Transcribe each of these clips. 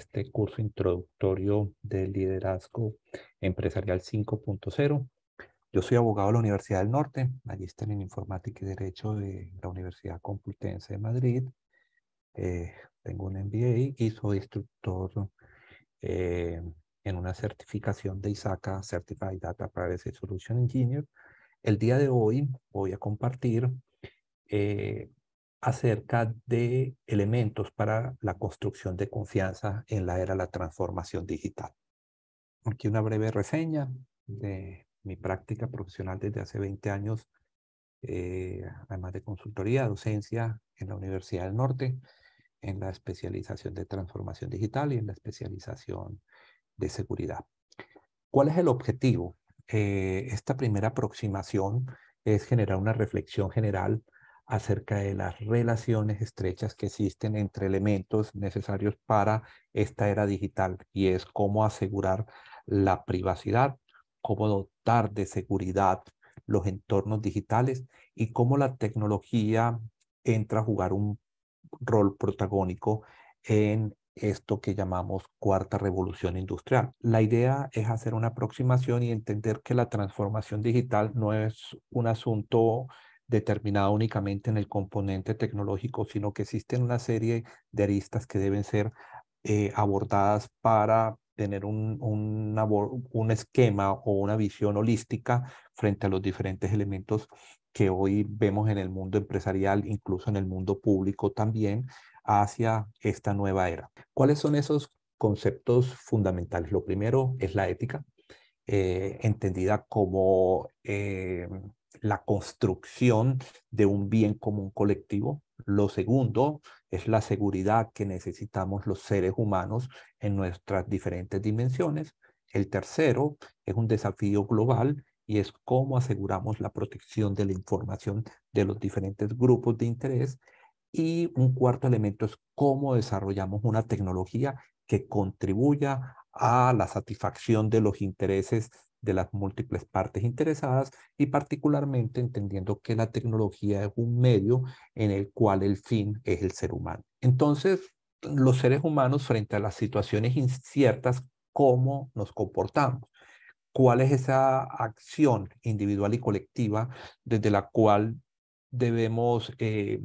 este curso introductorio de liderazgo empresarial 5.0. Yo soy abogado de la Universidad del Norte, magíster en informática y derecho de la Universidad Complutense de Madrid. Eh, tengo un MBA y soy instructor eh, en una certificación de ISACA, Certified Data Privacy Solution Engineer. El día de hoy voy a compartir eh, acerca de elementos para la construcción de confianza en la era de la transformación digital. Aquí una breve reseña de mi práctica profesional desde hace 20 años, eh, además de consultoría, docencia en la Universidad del Norte, en la especialización de transformación digital y en la especialización de seguridad. ¿Cuál es el objetivo? Eh, esta primera aproximación es generar una reflexión general acerca de las relaciones estrechas que existen entre elementos necesarios para esta era digital y es cómo asegurar la privacidad, cómo dotar de seguridad los entornos digitales y cómo la tecnología entra a jugar un rol protagónico en esto que llamamos cuarta revolución industrial. La idea es hacer una aproximación y entender que la transformación digital no es un asunto determinada únicamente en el componente tecnológico, sino que existen una serie de aristas que deben ser eh, abordadas para tener un, un, esquema o una visión holística frente a los diferentes elementos que hoy vemos en el mundo empresarial, incluso en el mundo público también, hacia esta nueva era. ¿Cuáles son esos conceptos fundamentales? Lo primero es la ética, eh, entendida como eh, la construcción de un bien común colectivo. Lo segundo es la seguridad que necesitamos los seres humanos en nuestras diferentes dimensiones. El tercero es un desafío global y es cómo aseguramos la protección de la información de los diferentes grupos de interés. Y un cuarto elemento es cómo desarrollamos una tecnología que contribuya a la satisfacción de los intereses de las múltiples partes interesadas y particularmente entendiendo que la tecnología es un medio en el cual el fin es el ser humano. Entonces, los seres humanos frente a las situaciones inciertas, ¿cómo nos comportamos? ¿Cuál es esa acción individual y colectiva desde la cual debemos eh,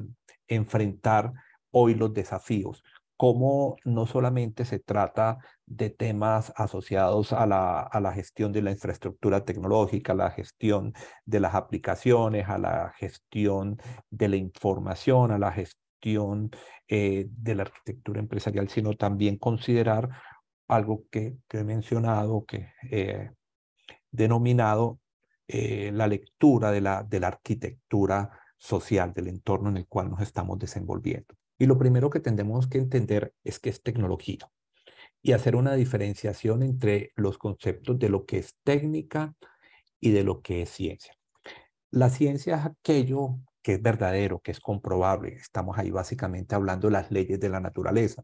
enfrentar hoy los desafíos? cómo no solamente se trata de temas asociados a la, a la gestión de la infraestructura tecnológica, a la gestión de las aplicaciones, a la gestión de la información, a la gestión eh, de la arquitectura empresarial, sino también considerar algo que, que he mencionado, que eh, denominado eh, la lectura de la, de la arquitectura social, del entorno en el cual nos estamos desenvolviendo. Y lo primero que tenemos que entender es que es tecnología y hacer una diferenciación entre los conceptos de lo que es técnica y de lo que es ciencia. La ciencia es aquello que es verdadero, que es comprobable. Estamos ahí básicamente hablando de las leyes de la naturaleza,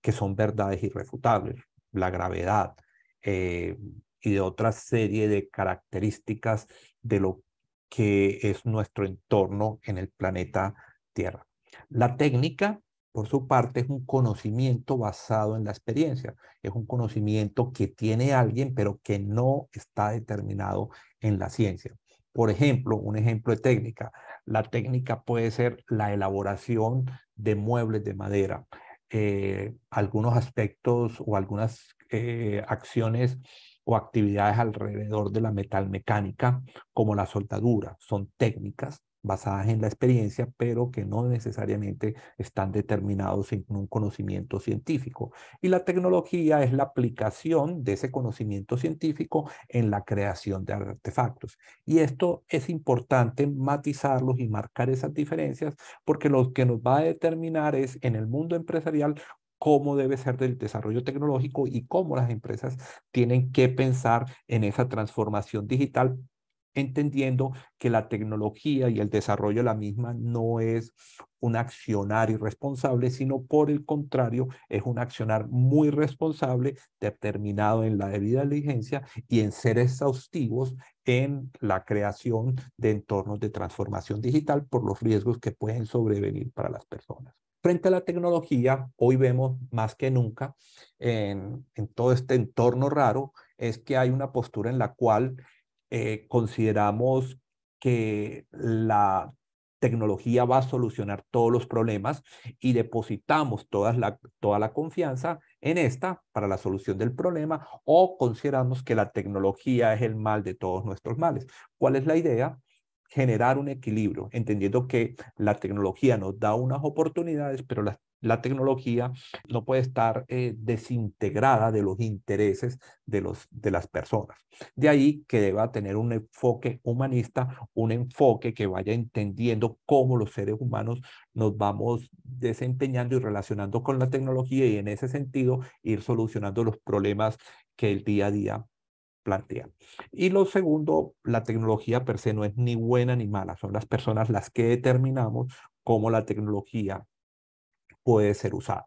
que son verdades irrefutables, la gravedad eh, y de otra serie de características de lo que es nuestro entorno en el planeta Tierra. La técnica por su parte, es un conocimiento basado en la experiencia. Es un conocimiento que tiene alguien, pero que no está determinado en la ciencia. Por ejemplo, un ejemplo de técnica. La técnica puede ser la elaboración de muebles de madera. Eh, algunos aspectos o algunas eh, acciones o actividades alrededor de la metalmecánica, como la soldadura, son técnicas basadas en la experiencia, pero que no necesariamente están determinados en un conocimiento científico. Y la tecnología es la aplicación de ese conocimiento científico en la creación de artefactos. Y esto es importante matizarlos y marcar esas diferencias porque lo que nos va a determinar es en el mundo empresarial cómo debe ser el desarrollo tecnológico y cómo las empresas tienen que pensar en esa transformación digital entendiendo que la tecnología y el desarrollo de la misma no es un accionar irresponsable, sino por el contrario, es un accionar muy responsable, determinado en la debida diligencia y en ser exhaustivos en la creación de entornos de transformación digital por los riesgos que pueden sobrevenir para las personas. Frente a la tecnología, hoy vemos más que nunca en, todo este entorno raro, es que hay una postura en la cual eh, consideramos que la tecnología va a solucionar todos los problemas y depositamos toda la, confianza en esta para la solución del problema o consideramos que la tecnología es el mal de todos nuestros males. ¿Cuál es la idea? generar un equilibrio, entendiendo que la tecnología nos da unas oportunidades, pero las la tecnología no puede estar eh, desintegrada de los intereses de, los, de las personas. De ahí que deba tener un enfoque humanista, un enfoque que vaya entendiendo cómo los seres humanos nos vamos desempeñando y relacionando con la tecnología y en ese sentido ir solucionando los problemas que el día a día plantea. Y lo segundo, la tecnología per se no es ni buena ni mala, son las personas las que determinamos cómo la tecnología puede ser usada.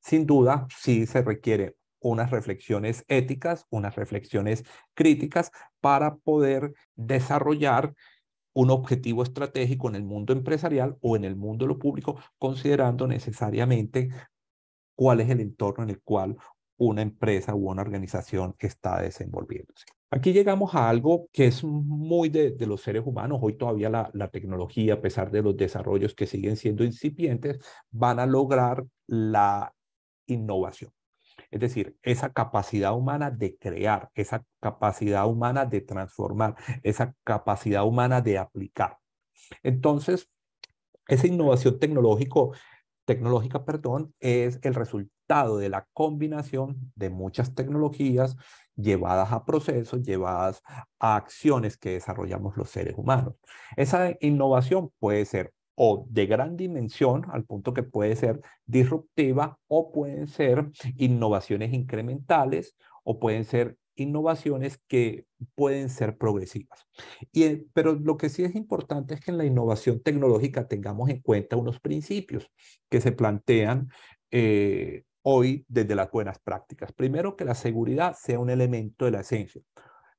Sin duda, sí se requiere unas reflexiones éticas, unas reflexiones críticas para poder desarrollar un objetivo estratégico en el mundo empresarial o en el mundo de lo público, considerando necesariamente cuál es el entorno en el cual una empresa u una organización está desenvolviéndose. Aquí llegamos a algo que es muy de, los seres humanos. Hoy todavía la, tecnología, a pesar de los desarrollos que siguen siendo incipientes, van a lograr la innovación. Es decir, esa capacidad humana de crear, esa capacidad humana de transformar, esa capacidad humana de aplicar. Entonces, esa innovación tecnológico, tecnológica perdón, es el resultado de la combinación de muchas tecnologías, llevadas a procesos, llevadas a acciones que desarrollamos los seres humanos. Esa innovación puede ser o de gran dimensión, al punto que puede ser disruptiva, o pueden ser innovaciones incrementales, o pueden ser innovaciones que pueden ser progresivas. Y, eh, pero lo que sí es importante es que en la innovación tecnológica tengamos en cuenta unos principios que se plantean eh, hoy desde las buenas prácticas. Primero, que la seguridad sea un elemento de la esencia.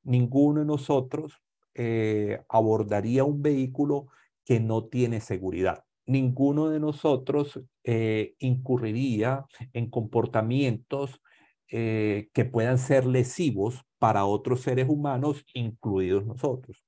Ninguno de nosotros eh, abordaría un vehículo que no tiene seguridad. Ninguno de nosotros eh, incurriría en comportamientos eh, que puedan ser lesivos para otros seres humanos, incluidos nosotros.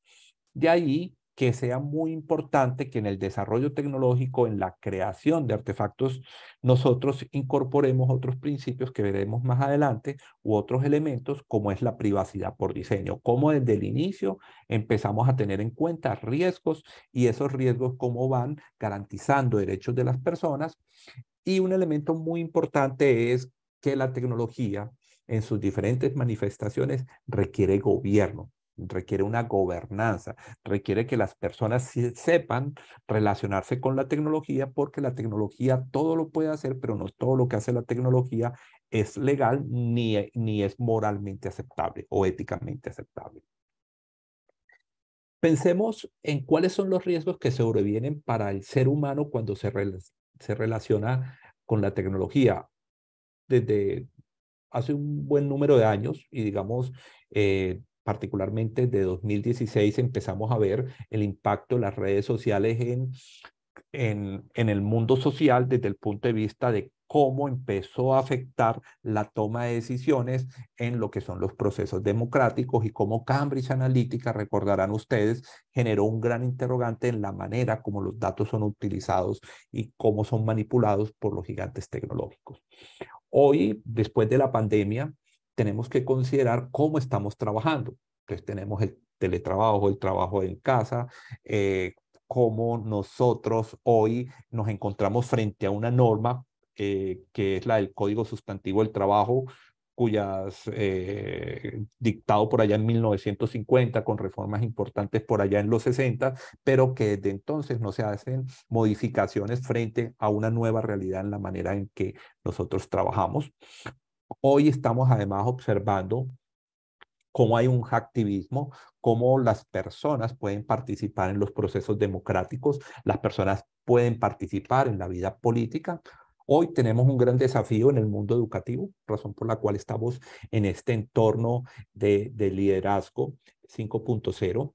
De ahí que sea muy importante que en el desarrollo tecnológico, en la creación de artefactos, nosotros incorporemos otros principios que veremos más adelante u otros elementos como es la privacidad por diseño, cómo desde el inicio empezamos a tener en cuenta riesgos y esos riesgos cómo van garantizando derechos de las personas. Y un elemento muy importante es que la tecnología en sus diferentes manifestaciones requiere gobierno requiere una gobernanza, requiere que las personas sepan relacionarse con la tecnología porque la tecnología todo lo puede hacer, pero no todo lo que hace la tecnología es legal ni, e, ni es moralmente aceptable o éticamente aceptable. Pensemos en cuáles son los riesgos que sobrevienen para el ser humano cuando se, se relaciona con la tecnología. Desde hace un buen número de años, y digamos, eh, particularmente de 2016, empezamos a ver el impacto de las redes sociales en, en, en el mundo social desde el punto de vista de cómo empezó a afectar la toma de decisiones en lo que son los procesos democráticos y cómo Cambridge Analytica, recordarán ustedes, generó un gran interrogante en la manera como los datos son utilizados y cómo son manipulados por los gigantes tecnológicos. Hoy, después de la pandemia, tenemos que considerar cómo estamos trabajando. Entonces tenemos el teletrabajo, el trabajo en casa, eh, cómo nosotros hoy nos encontramos frente a una norma eh, que es la del Código Sustantivo del Trabajo, cuyas eh, dictado por allá en 1950 con reformas importantes por allá en los 60, pero que desde entonces no se hacen modificaciones frente a una nueva realidad en la manera en que nosotros trabajamos. Hoy estamos además observando cómo hay un hacktivismo, cómo las personas pueden participar en los procesos democráticos, las personas pueden participar en la vida política. Hoy tenemos un gran desafío en el mundo educativo, razón por la cual estamos en este entorno de, de liderazgo 5.0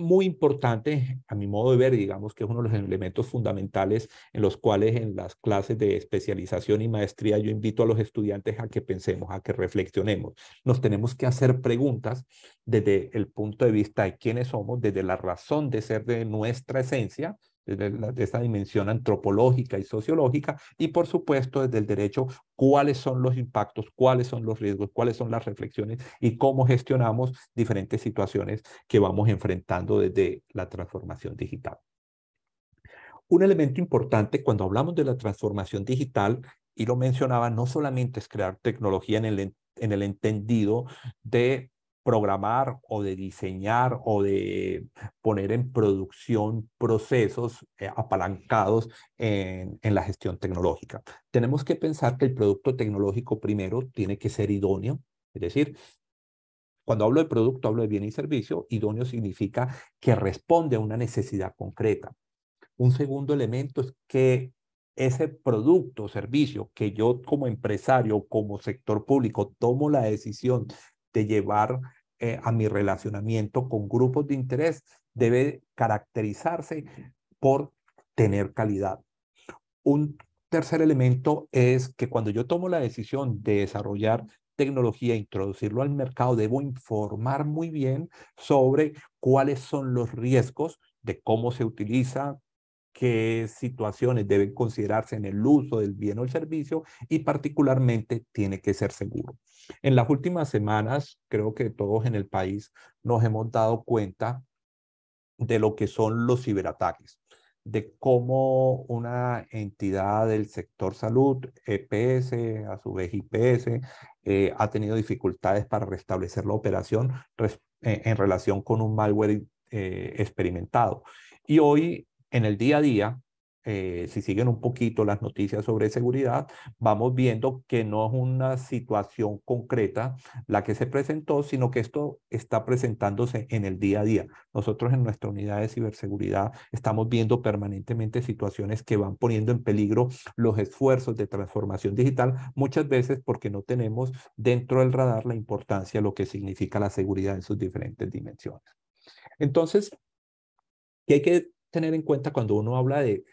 muy importante, a mi modo de ver, digamos que es uno de los elementos fundamentales en los cuales en las clases de especialización y maestría yo invito a los estudiantes a que pensemos, a que reflexionemos. Nos tenemos que hacer preguntas desde el punto de vista de quiénes somos, desde la razón de ser de nuestra esencia, de esa dimensión antropológica y sociológica, y por supuesto desde el derecho, cuáles son los impactos, cuáles son los riesgos, cuáles son las reflexiones y cómo gestionamos diferentes situaciones que vamos enfrentando desde la transformación digital. Un elemento importante cuando hablamos de la transformación digital, y lo mencionaba, no solamente es crear tecnología en el, en el entendido de programar o de diseñar o de poner en producción procesos eh, apalancados en, la gestión tecnológica. Tenemos que pensar que el producto tecnológico primero tiene que ser idóneo, es decir, cuando hablo de producto hablo de bien y servicio, idóneo significa que responde a una necesidad concreta. Un segundo elemento es que ese producto o servicio que yo como empresario, como sector público, tomo la decisión de llevar eh, a mi relacionamiento con grupos de interés debe caracterizarse por tener calidad. Un tercer elemento es que cuando yo tomo la decisión de desarrollar tecnología, e introducirlo al mercado, debo informar muy bien sobre cuáles son los riesgos de cómo se utiliza, qué situaciones deben considerarse en el uso del bien o el servicio y particularmente tiene que ser seguro. En las últimas semanas, creo que todos en el país nos hemos dado cuenta de lo que son los ciberataques, de cómo una entidad del sector salud, EPS, a su vez IPS, eh, ha tenido dificultades para restablecer la operación eh, en relación con un malware eh, experimentado. Y hoy en el día a día, eh, si siguen un poquito las noticias sobre seguridad, vamos viendo que no es una situación concreta la que se presentó, sino que esto está presentándose en el día a día. Nosotros en nuestra unidad de ciberseguridad estamos viendo permanentemente situaciones que van poniendo en peligro los esfuerzos de transformación digital, muchas veces porque no tenemos dentro del radar la importancia de lo que significa la seguridad en sus diferentes dimensiones. Entonces, que hay que tener en cuenta cuando uno habla de,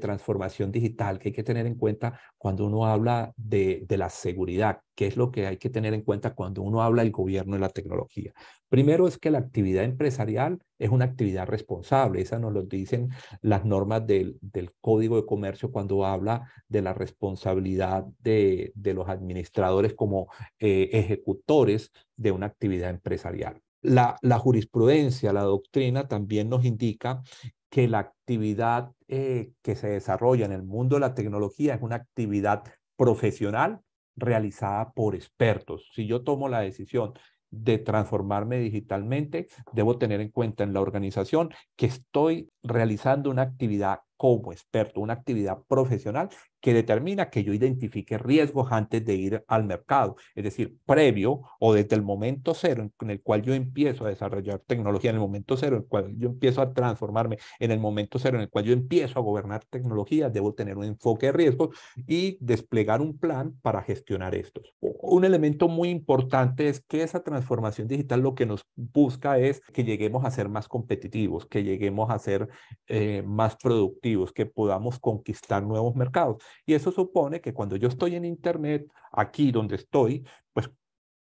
transformación digital, que hay que tener en cuenta cuando uno habla de, la seguridad, qué es lo que hay que tener en cuenta cuando uno habla del gobierno de la tecnología. Primero es que la actividad empresarial es una actividad responsable, esa nos lo dicen las normas del, Código de Comercio cuando habla de la responsabilidad de, los administradores como eh, ejecutores de una actividad empresarial. La, la, jurisprudencia, la doctrina también nos indica que la actividad eh, que se desarrolla en el mundo de la tecnología es una actividad profesional realizada por expertos. Si yo tomo la decisión de transformarme digitalmente, debo tener en cuenta en la organización que estoy realizando una actividad como experto, una actividad profesional que determina que yo identifique riesgos antes de ir al mercado. Es decir, previo o desde el momento cero en el cual yo empiezo a desarrollar tecnología, en el momento cero en el cual yo empiezo a transformarme, en el momento cero en el cual yo empiezo a gobernar tecnología, debo tener un enfoque de riesgos y desplegar un plan para gestionar estos un elemento muy importante es que esa transformación digital lo que nos busca es que lleguemos a ser más competitivos, que lleguemos a ser eh, más productivos, que podamos conquistar nuevos mercados. Y eso supone que cuando yo estoy en Internet, aquí donde estoy, pues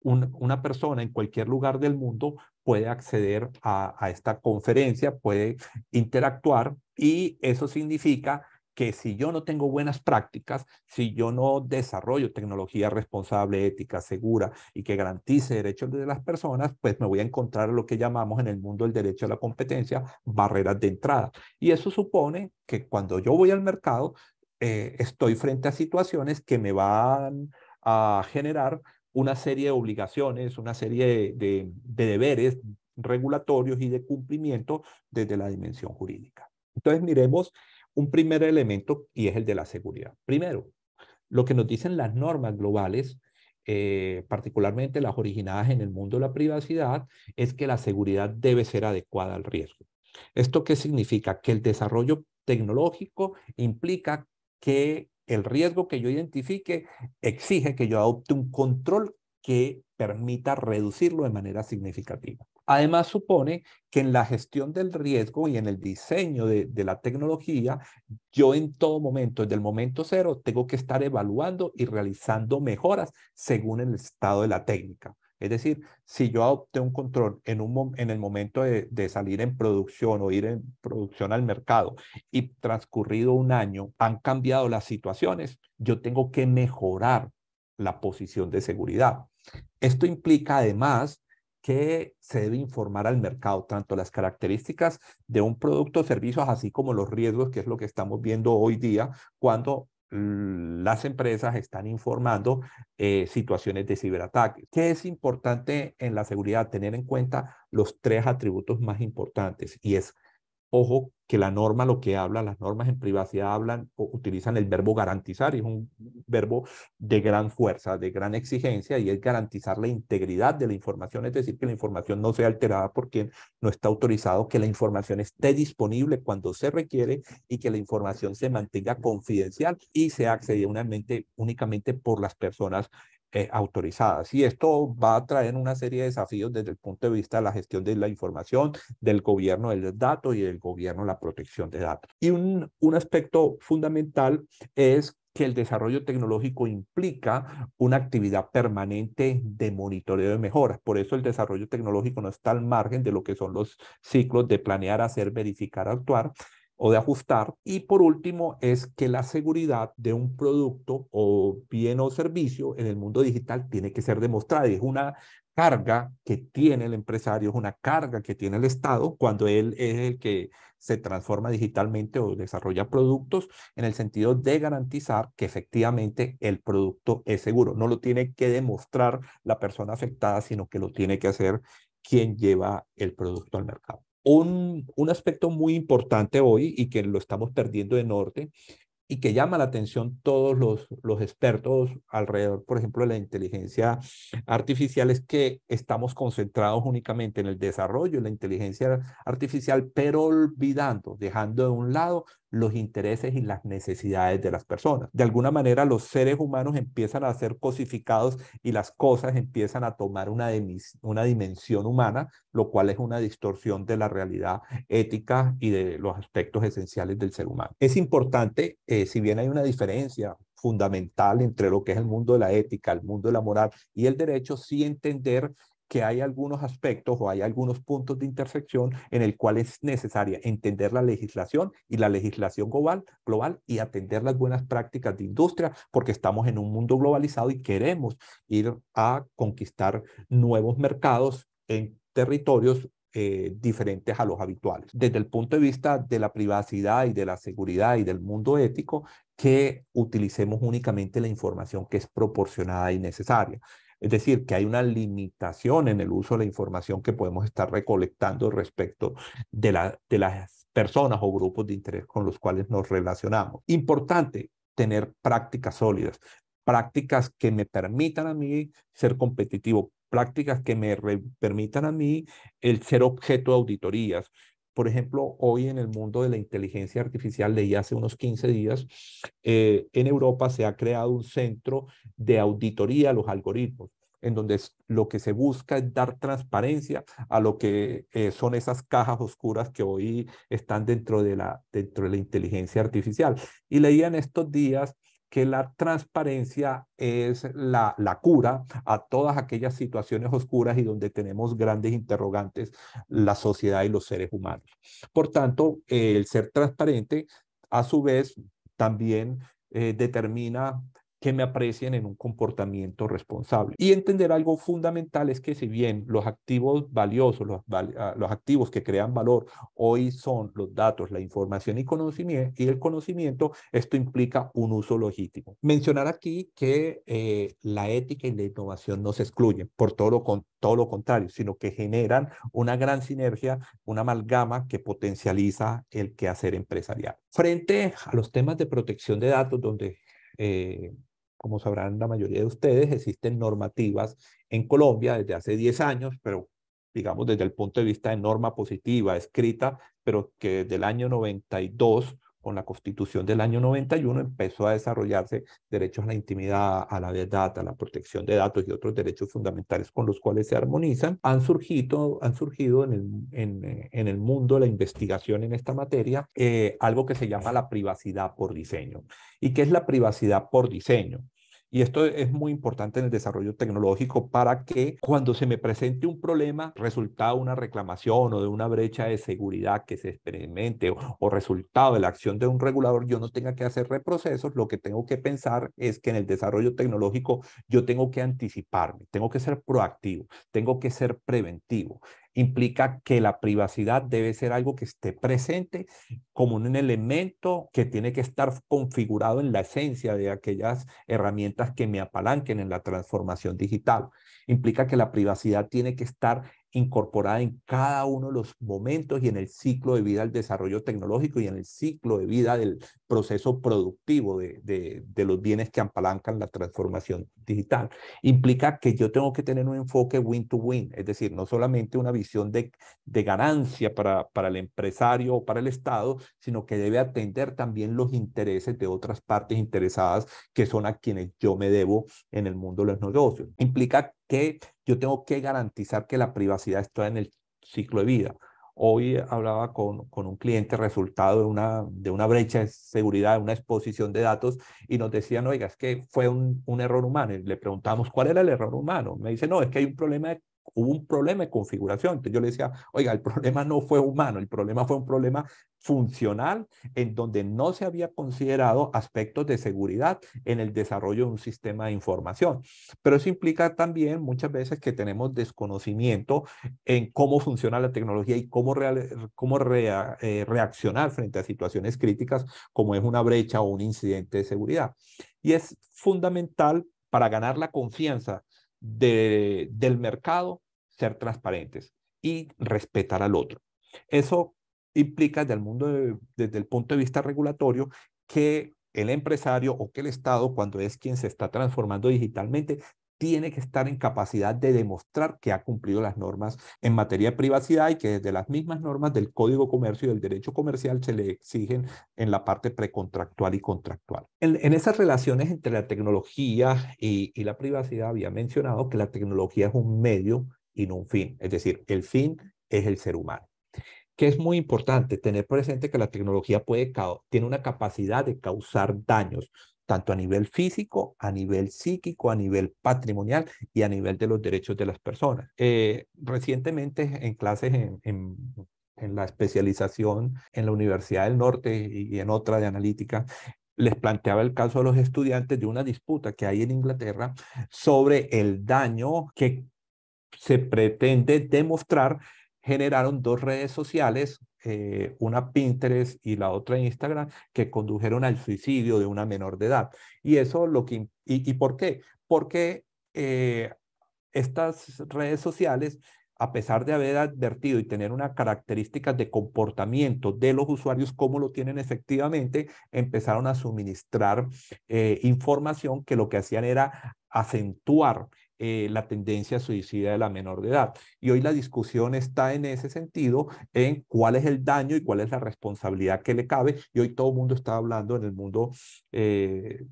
una persona en cualquier lugar del mundo puede acceder a, a esta conferencia, puede interactuar y eso significa que si yo no tengo buenas prácticas, si yo no desarrollo tecnología responsable, ética, segura y que garantice derechos de las personas, pues me voy a encontrar lo que llamamos en el mundo el derecho a la competencia barreras de entrada. Y eso supone que cuando yo voy al mercado, eh, estoy frente a situaciones que me van a generar una serie de obligaciones, una serie de deberes regulatorios y de cumplimiento desde la dimensión jurídica. Entonces miremos un primer elemento y es el de la seguridad. Primero, lo que nos dicen las normas globales, eh, particularmente las originadas en el mundo de la privacidad, es que la seguridad debe ser adecuada al riesgo. ¿Esto qué significa? Que el desarrollo tecnológico implica que el riesgo que yo identifique exige que yo adopte un control que permita reducirlo de manera significativa. Además, supone que en la gestión del riesgo y en el diseño de, la tecnología, yo en todo momento, desde el momento cero, tengo que estar evaluando y realizando mejoras según el estado de la técnica. Es decir, si yo adopté un control en, un, en el momento de, de salir en producción o ir en producción al mercado y transcurrido un año han cambiado las situaciones, yo tengo que mejorar la posición de seguridad. Esto implica además que se debe informar al mercado, tanto las características de un producto o servicios, así como los riesgos, que es lo que estamos viendo hoy día cuando las empresas están informando eh, situaciones de ciberataque. ¿Qué es importante en la seguridad? Tener en cuenta los tres atributos más importantes y es Ojo que la norma lo que habla, las normas en privacidad hablan o utilizan el verbo garantizar, y es un verbo de gran fuerza, de gran exigencia, y es garantizar la integridad de la información, es decir, que la información no sea alterada por quien no está autorizado, que la información esté disponible cuando se requiere y que la información se mantenga confidencial y sea accedida únicamente por las personas eh, autorizadas. Y esto va a traer una serie de desafíos desde el punto de vista de la gestión de la información, del gobierno del dato y del gobierno la protección de datos. Y un, un aspecto fundamental es que el desarrollo tecnológico implica una actividad permanente de monitoreo de mejoras. Por eso el desarrollo tecnológico no está al margen de lo que son los ciclos de planear, hacer, verificar, actuar, o de ajustar. Y por último, es que la seguridad de un producto o bien o servicio en el mundo digital tiene que ser demostrada es una carga que tiene el empresario, es una carga que tiene el Estado cuando él es el que se transforma digitalmente o desarrolla productos en el sentido de garantizar que efectivamente el producto es seguro. No lo tiene que demostrar la persona afectada, sino que lo tiene que hacer quien lleva el producto al mercado un, aspecto muy importante hoy y que lo estamos perdiendo de norte y que llama la atención todos los, los expertos alrededor, por ejemplo, de la inteligencia artificial, es que estamos concentrados únicamente en el desarrollo de la inteligencia artificial, pero olvidando, dejando de un lado los intereses y las necesidades de las personas. De alguna manera los seres humanos empiezan a ser cosificados y las cosas empiezan a tomar una, dimensión humana, lo cual es una distorsión de la realidad ética y de los aspectos esenciales del ser humano. Es importante, eh, si bien hay una diferencia fundamental entre lo que es el mundo de la ética, el mundo de la moral y el derecho, sí entender que hay algunos aspectos o hay algunos puntos de intersección en el cual es necesaria entender la legislación y la legislación global, global y atender las buenas prácticas de industria porque estamos en un mundo globalizado y queremos ir a conquistar nuevos mercados en territorios eh, diferentes a los habituales. Desde el punto de vista de la privacidad y de la seguridad y del mundo ético, que utilicemos únicamente la información que es proporcionada y necesaria. Es decir, que hay una limitación en el uso de la información que podemos estar recolectando respecto de, las personas o grupos de interés con los cuales nos relacionamos. Importante tener prácticas sólidas, prácticas que me permitan a mí ser competitivo, prácticas que me permitan a mí el ser objeto de auditorías, por ejemplo, hoy en el mundo de la inteligencia artificial, leí hace unos 15 días, eh, en Europa se ha creado un centro de auditoría a los algoritmos en donde lo que se busca es dar transparencia a lo que eh, son esas cajas oscuras que hoy están dentro de, la, dentro de la inteligencia artificial. Y leí en estos días que la transparencia es la, la, cura a todas aquellas situaciones oscuras y donde tenemos grandes interrogantes la sociedad y los seres humanos. Por tanto, el ser transparente, a su vez, también eh, determina que me aprecien en un comportamiento responsable. Y entender algo fundamental es que si bien los activos valiosos, los, ah, los activos que crean valor hoy son los datos, la información y, conocimiento, y el conocimiento, esto implica un uso legítimo. Mencionar aquí que eh, la ética y la innovación no se excluyen, por todo lo, con, todo lo contrario, sino que generan una gran sinergia, una amalgama que potencializa el quehacer empresarial. Frente a los temas de protección de datos, donde eh, como sabrán la mayoría de ustedes, existen normativas en Colombia desde hace 10 años, pero digamos desde el punto de vista de norma positiva escrita, pero que desde el año 92 con la constitución del año 91 empezó a desarrollarse derechos a la intimidad, a la verdad, a la protección de datos y otros derechos fundamentales con los cuales se armonizan, han surgido, eh, en, el, mundo de la investigación en esta materia eh, algo que se llama la privacidad por diseño. ¿Y qué es la privacidad por diseño? Y esto es muy importante en el desarrollo tecnológico para que cuando se me presente un problema, resultado de una reclamación o de una brecha de seguridad que se experimente o, resultado de la acción de un regulador, yo no tenga que hacer reprocesos. Lo que tengo que pensar es que en el desarrollo tecnológico yo tengo que anticiparme, tengo que ser proactivo, tengo que ser preventivo implica que la privacidad debe ser algo que esté presente como un elemento que tiene que estar configurado en la esencia de aquellas herramientas que me apalanquen en la transformación digital. Implica que la privacidad tiene que estar incorporada en cada uno de los momentos y en el ciclo de vida del desarrollo tecnológico y en el ciclo de vida del proceso productivo de, los bienes que apalancan la transformación digital. Implica que yo tengo que tener un enfoque win-to-win, es decir, no solamente una visión de, de ganancia para, para el empresario o para el Estado, sino que debe atender también los intereses de otras partes interesadas que son a quienes yo me debo en el mundo de los negocios. Implica que yo tengo que garantizar que la privacidad está en el ciclo de vida. Hoy hablaba con, con, un cliente resultado de una, de una brecha de seguridad, una exposición de datos, y nos decían, oiga, es que fue un, un error humano. le preguntamos, ¿cuál era el error humano? Me dice, no, es que hay un problema de hubo un problema de configuración. Entonces yo le decía, oiga, el problema no fue humano, el problema fue un problema funcional en donde no se había considerado aspectos de seguridad en el desarrollo de un sistema de información. Pero eso implica también muchas veces que tenemos desconocimiento en cómo funciona la tecnología y cómo, cómo eh, reaccionar frente a situaciones críticas como es una brecha o un incidente de seguridad. Y es fundamental para ganar la confianza del mercado, ser transparentes y respetar al otro. Eso implica desde mundo desde el punto de vista regulatorio que el empresario o que el Estado, cuando es quien se está transformando digitalmente, tiene que estar en capacidad de demostrar que ha cumplido las normas en materia de privacidad y que desde las mismas normas del Código Comercio y del Derecho Comercial se le exigen en la parte precontractual y contractual. En, esas relaciones entre la tecnología y, y la privacidad había mencionado que la tecnología es un medio y no un fin, es decir, el fin es el ser humano que es muy importante tener presente que la tecnología puede tiene una capacidad de causar daños, tanto a nivel físico, a nivel psíquico, a nivel patrimonial y a nivel de los derechos de las personas. Eh, recientemente en clases en, en, la especialización en la Universidad del Norte y en otra de analítica, les planteaba el caso a los estudiantes de una disputa que hay en Inglaterra sobre el daño que se pretende demostrar generaron dos redes sociales eh, una Pinterest y la otra Instagram, que condujeron al suicidio de una menor de edad. Y eso lo que... ¿Y, por qué? Porque eh, estas redes sociales a pesar de haber advertido y tener una característica de comportamiento de los usuarios, cómo lo tienen efectivamente, empezaron a suministrar eh, información que lo que hacían era acentuar eh, la tendencia suicida de la menor de edad. Y hoy la discusión está en ese sentido, en cuál es el daño y cuál es la responsabilidad que le cabe. Y hoy todo el mundo está hablando en el mundo eh,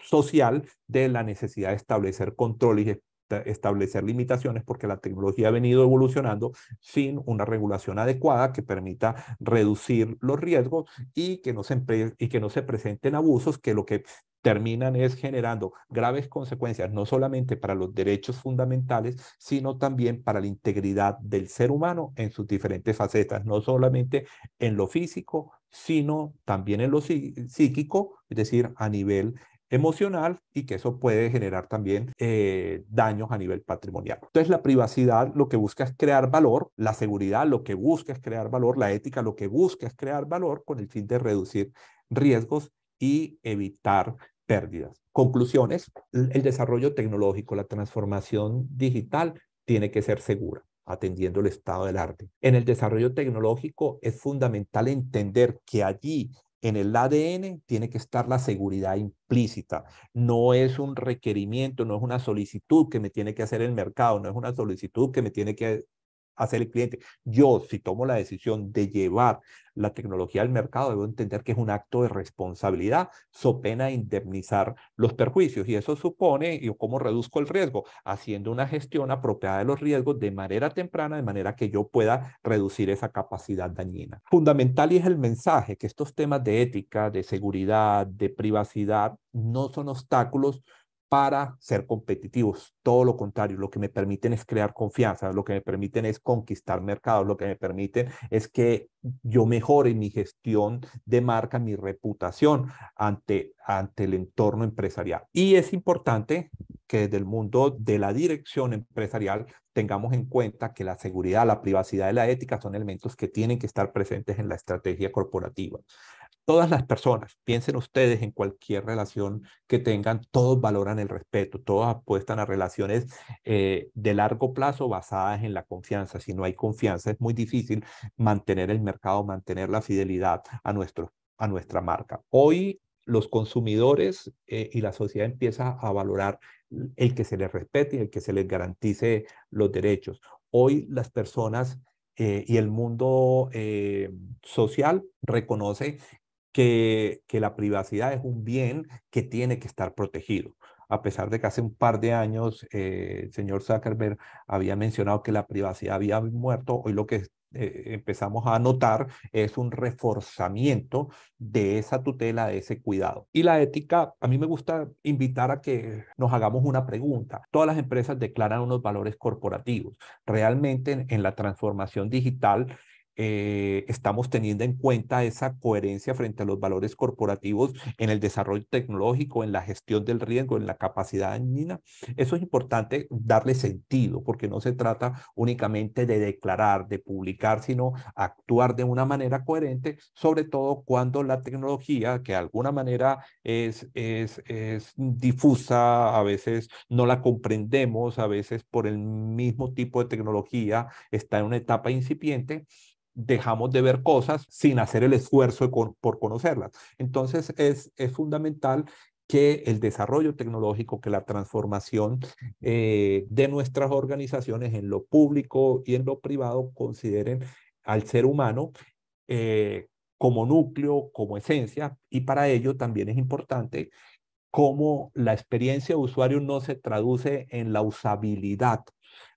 social de la necesidad de establecer controles establecer limitaciones porque la tecnología ha venido evolucionando sin una regulación adecuada que permita reducir los riesgos y que no se, y que no se presenten abusos que lo que terminan es generando graves consecuencias, no solamente para los derechos fundamentales, sino también para la integridad del ser humano en sus diferentes facetas, no solamente en lo físico, sino también en lo psíquico, es decir, a nivel emocional y que eso puede generar también eh, daños a nivel patrimonial. Entonces la privacidad lo que busca es crear valor, la seguridad lo que busca es crear valor, la ética lo que busca es crear valor con el fin de reducir riesgos y evitar pérdidas. Conclusiones, el desarrollo tecnológico, la transformación digital tiene que ser segura atendiendo el estado del arte. En el desarrollo tecnológico es fundamental entender que allí en el ADN tiene que estar la seguridad implícita. No es un requerimiento, no es una solicitud que me tiene que hacer el mercado, no es una solicitud que me tiene que hacer el cliente. Yo, si tomo la decisión de llevar la tecnología al mercado, debo entender que es un acto de responsabilidad, so pena indemnizar los perjuicios. Y eso supone, yo cómo reduzco el riesgo, haciendo una gestión apropiada de los riesgos de manera temprana, de manera que yo pueda reducir esa capacidad dañina. Fundamental y es el mensaje que estos temas de ética, de seguridad, de privacidad, no son obstáculos para ser competitivos. Todo lo contrario, lo que me permiten es crear confianza, lo que me permiten es conquistar mercados, lo que me permiten es que yo mejore mi gestión de marca, mi reputación ante, ante el entorno empresarial. Y es importante que desde el mundo de la dirección empresarial tengamos en cuenta que la seguridad, la privacidad y la ética son elementos que tienen que estar presentes en la estrategia corporativa. Todas las personas, piensen ustedes en cualquier relación que tengan, todos valoran el respeto, todos apuestan a relaciones eh, de largo plazo basadas en la confianza. Si no hay confianza, es muy difícil mantener el mercado, mantener la fidelidad a, nuestro, a nuestra marca. Hoy los consumidores eh, y la sociedad empiezan a valorar el que se les respete y el que se les garantice los derechos. Hoy las personas eh, y el mundo social reconoce que, la privacidad es un bien que tiene que estar protegido a pesar de que hace un par de años eh, el señor Zuckerberg había mencionado que la privacidad había muerto, hoy lo que eh, empezamos a notar es un reforzamiento de esa tutela, de ese cuidado. Y la ética, a mí me gusta invitar a que nos hagamos una pregunta. Todas las empresas declaran unos valores corporativos. Realmente en la transformación digital eh, estamos teniendo en cuenta esa coherencia frente a los valores corporativos en el desarrollo tecnológico, en la gestión del riesgo, en la capacidad dañina. Eso es importante darle sentido, porque no se trata únicamente de declarar, de publicar, sino actuar de una manera coherente, sobre todo cuando la tecnología, que de alguna manera es, es, es difusa, a veces no la comprendemos, a veces por el mismo tipo de tecnología está en una etapa incipiente, dejamos de ver cosas sin hacer el esfuerzo por conocerlas. Entonces es, es fundamental que el desarrollo tecnológico, que la transformación eh, de nuestras organizaciones en lo público y en lo privado consideren al ser humano eh, como núcleo, como esencia, y para ello también es importante cómo la experiencia de usuario no se traduce en la usabilidad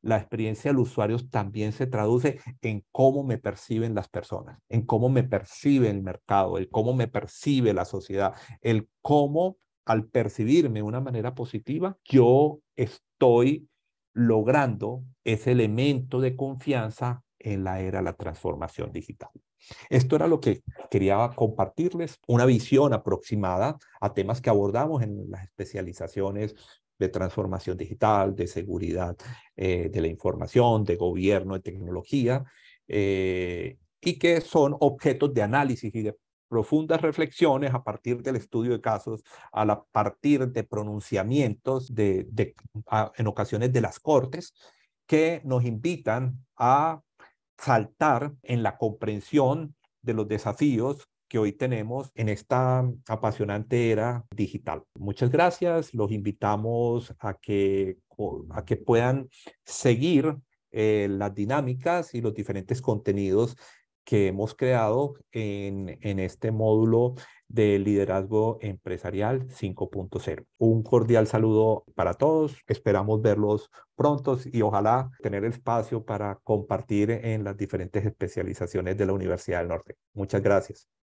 la experiencia del usuario también se traduce en cómo me perciben las personas, en cómo me percibe el mercado, en cómo me percibe la sociedad, el cómo al percibirme de una manera positiva, yo estoy logrando ese elemento de confianza en la era de la transformación digital. Esto era lo que quería compartirles, una visión aproximada a temas que abordamos en las especializaciones de transformación digital, de seguridad eh, de la información, de gobierno, de tecnología, eh, y que son objetos de análisis y de profundas reflexiones a partir del estudio de casos, a partir de pronunciamientos de, en ocasiones de las cortes, que nos invitan a saltar en la comprensión de los desafíos que hoy tenemos en esta apasionante era digital. Muchas gracias, los invitamos a que, a que puedan seguir eh, las dinámicas y los diferentes contenidos que hemos creado en, este módulo de liderazgo empresarial 5.0. Un cordial saludo para todos, esperamos verlos pronto y ojalá tener espacio para compartir en las diferentes especializaciones de la Universidad del Norte. Muchas gracias.